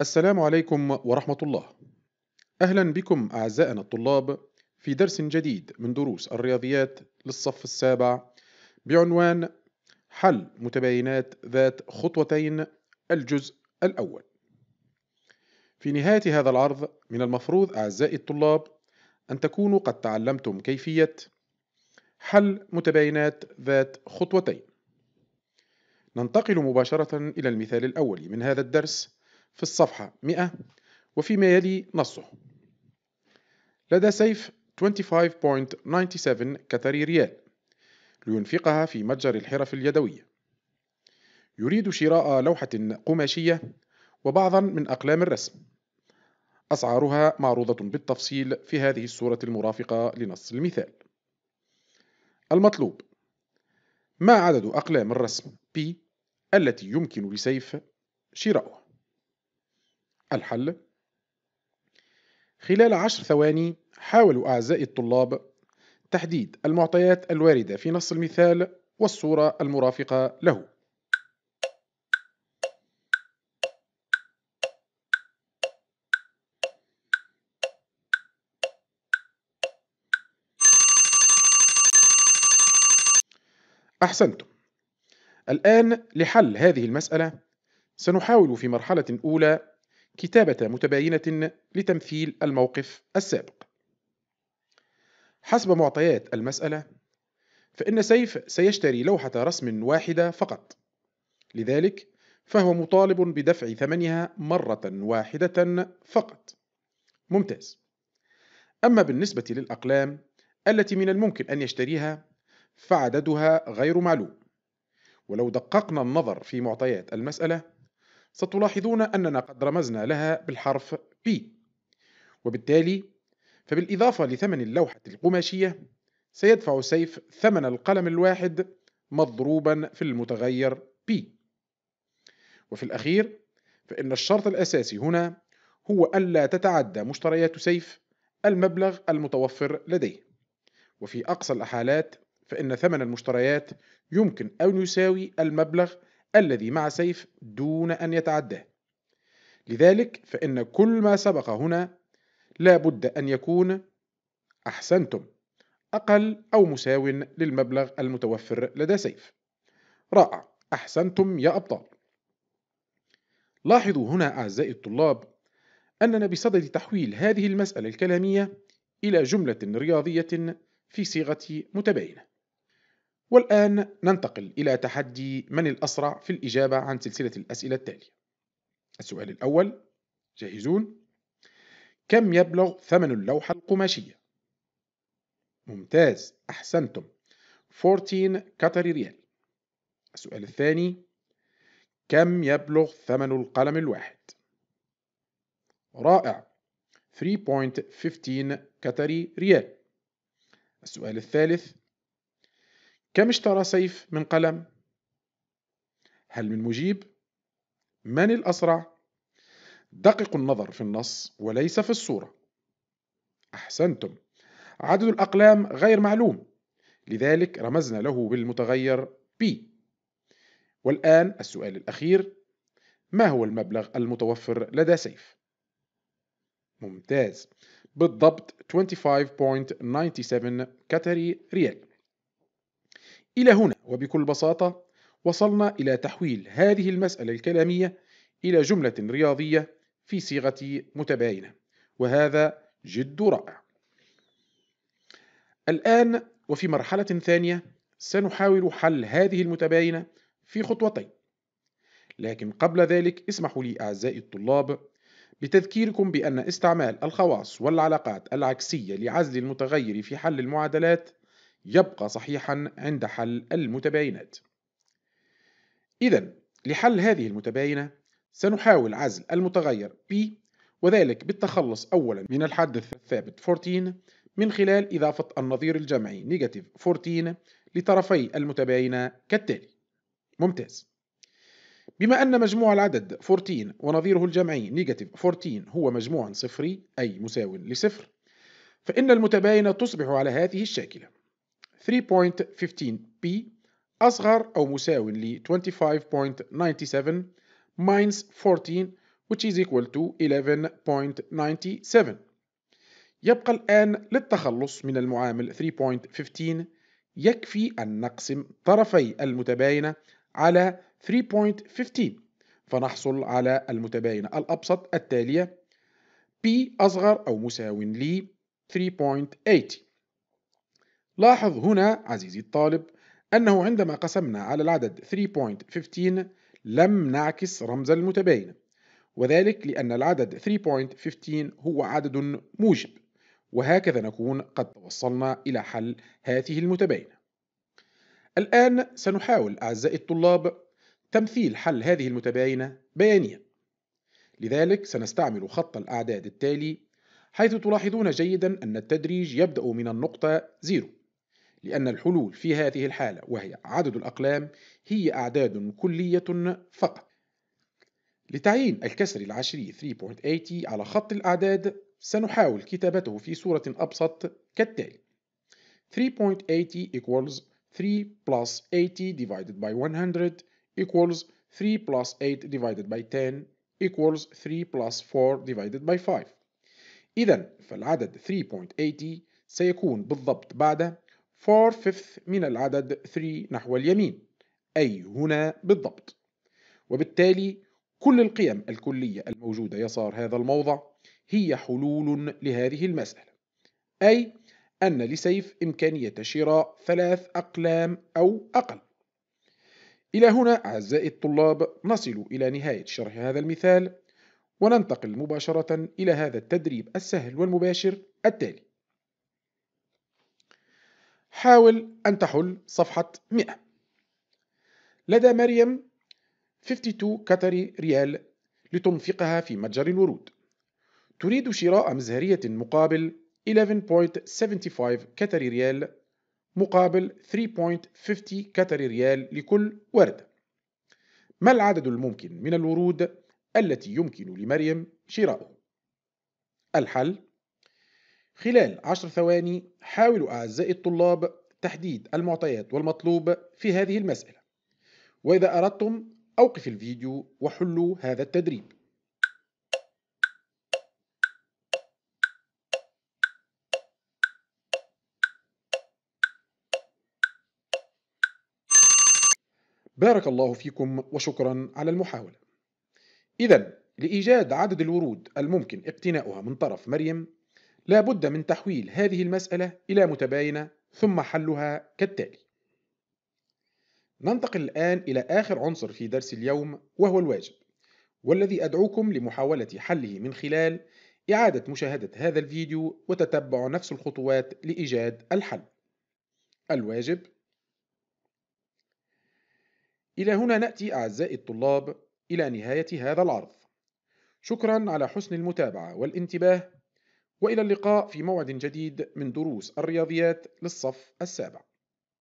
السلام عليكم ورحمة الله. أهلا بكم أعزائنا الطلاب في درس جديد من دروس الرياضيات للصف السابع بعنوان حل متباينات ذات خطوتين الجزء الأول. في نهاية هذا العرض من المفروض أعزائي الطلاب أن تكونوا قد تعلمتم كيفية حل متباينات ذات خطوتين. ننتقل مباشرة إلى المثال الأول من هذا الدرس في الصفحة 100 وفيما يلي نصه لدى سيف 25.97 كتري ريال لينفقها في متجر الحرف اليدوية يريد شراء لوحة قماشية وبعضا من أقلام الرسم أسعارها معروضة بالتفصيل في هذه الصورة المرافقة لنص المثال المطلوب ما عدد أقلام الرسم P التي يمكن لسيف شراؤها الحل خلال عشر ثواني حاولوا أعزائي الطلاب تحديد المعطيات الواردة في نص المثال والصورة المرافقة له أحسنتم. الآن لحل هذه المسألة سنحاول في مرحلة أولى كتابة متباينة لتمثيل الموقف السابق. حسب معطيات المسألة، فإن سيف سيشتري لوحة رسم واحدة فقط، لذلك فهو مطالب بدفع ثمنها مرة واحدة فقط. ممتاز. أما بالنسبة للأقلام التي من الممكن أن يشتريها فعددها غير معلوم. ولو دققنا النظر في معطيات المسألة ستلاحظون أننا قد رمزنا لها بالحرف P وبالتالي فبالإضافة لثمن اللوحة القماشية سيدفع سيف ثمن القلم الواحد مضروبا في المتغير P وفي الأخير فإن الشرط الأساسي هنا هو ألا تتعدى مشتريات سيف المبلغ المتوفر لديه وفي أقصى الحالات فإن ثمن المشتريات يمكن أن يساوي المبلغ الذي مع سيف دون أن يتعداه لذلك فإن كل ما سبق هنا لا بد أن يكون أحسنتم أقل أو مساو للمبلغ المتوفر لدى سيف رائع أحسنتم يا أبطال لاحظوا هنا أعزائي الطلاب أننا بصدد تحويل هذه المسألة الكلامية إلى جملة رياضية في صيغة متباينة والآن ننتقل إلى تحدي من الأسرع في الإجابة عن سلسلة الأسئلة التالية السؤال الأول جاهزون؟ كم يبلغ ثمن اللوحة القماشية؟ ممتاز أحسنتم 14 كتري ريال السؤال الثاني كم يبلغ ثمن القلم الواحد؟ رائع 3.15 كتري ريال السؤال الثالث كم اشترى سيف من قلم؟ هل من مجيب؟ من الأسرع؟ دققوا النظر في النص وليس في الصورة أحسنتم عدد الأقلام غير معلوم لذلك رمزنا له بالمتغير P والآن السؤال الأخير ما هو المبلغ المتوفر لدى سيف؟ ممتاز بالضبط 25.97 كتري ريال إلى هنا وبكل بساطة وصلنا إلى تحويل هذه المسألة الكلامية إلى جملة رياضية في صيغة متباينة وهذا جد رائع الآن وفي مرحلة ثانية سنحاول حل هذه المتباينة في خطوتين لكن قبل ذلك اسمحوا لي أعزائي الطلاب بتذكيركم بأن استعمال الخواص والعلاقات العكسية لعزل المتغير في حل المعادلات يبقى صحيحا عند حل المتباينات إذا لحل هذه المتباينة سنحاول عزل المتغير p وذلك بالتخلص أولا من الحد الثابت 14 من خلال إضافة النظير الجمعي نيجاتيف 14 لطرفي المتباينة كالتالي ممتاز بما أن مجموع العدد 14 ونظيره الجمعي نيجاتيف 14 هو مجموع صفري أي مساو لصفر فإن المتباينة تصبح على هذه الشاكلة 3.15p أصغر أو مساو ل 25.97 minus 14 which is equal to 11.97 يبقى الآن للتخلص من المعامل 3.15 يكفي أن نقسم طرفي المتباينة على 3.15 فنحصل على المتباينة الأبسط التالية P أصغر أو مساو ل 3.80 لاحظ هنا عزيزي الطالب أنه عندما قسمنا على العدد 3.15 لم نعكس رمز المتباينة وذلك لأن العدد 3.15 هو عدد موجب وهكذا نكون قد توصلنا إلى حل هذه المتباينة الآن سنحاول أعزائي الطلاب تمثيل حل هذه المتباينة بيانيا لذلك سنستعمل خط الأعداد التالي حيث تلاحظون جيدا أن التدريج يبدأ من النقطة 0 لأن الحلول في هذه الحالة وهي عدد الأقلام هي أعداد كلية فقط لتعيين الكسر العشري 3.80 على خط الأعداد سنحاول كتابته في صورة أبسط كالتالي 3.80 equals 3 plus 80 divided by 100 equals 3 plus 8 divided by 10 equals 3 plus 4 divided by 5 إذا فالعدد 3.80 سيكون بالضبط بعد 4 fifth من العدد 3 نحو اليمين أي هنا بالضبط وبالتالي كل القيم الكلية الموجودة يسار هذا الموضع هي حلول لهذه المسألة أي أن لسيف إمكانية شراء ثلاث أقلام أو أقل إلى هنا أعزائي الطلاب نصل إلى نهاية شرح هذا المثال وننتقل مباشرة إلى هذا التدريب السهل والمباشر التالي حاول أن تحل صفحة 100 لدى مريم 52 كتري ريال لتنفقها في متجر الورود تريد شراء مزهرية مقابل 11.75 كتري ريال مقابل 3.50 كتري ريال لكل ورد ما العدد الممكن من الورود التي يمكن لمريم شراؤه؟ الحل خلال عشر ثواني حاولوا أعزائي الطلاب تحديد المعطيات والمطلوب في هذه المسألة وإذا أردتم أوقف الفيديو وحلوا هذا التدريب بارك الله فيكم وشكرا على المحاولة إذا لإيجاد عدد الورود الممكن اقتناؤها من طرف مريم لا بد من تحويل هذه المسألة إلى متباينة ثم حلها كالتالي ننتقل الآن إلى آخر عنصر في درس اليوم وهو الواجب والذي أدعوكم لمحاولة حله من خلال إعادة مشاهدة هذا الفيديو وتتبع نفس الخطوات لإيجاد الحل الواجب إلى هنا نأتي أعزائي الطلاب إلى نهاية هذا العرض شكرا على حسن المتابعة والانتباه والى اللقاء في موعد جديد من دروس الرياضيات للصف السابع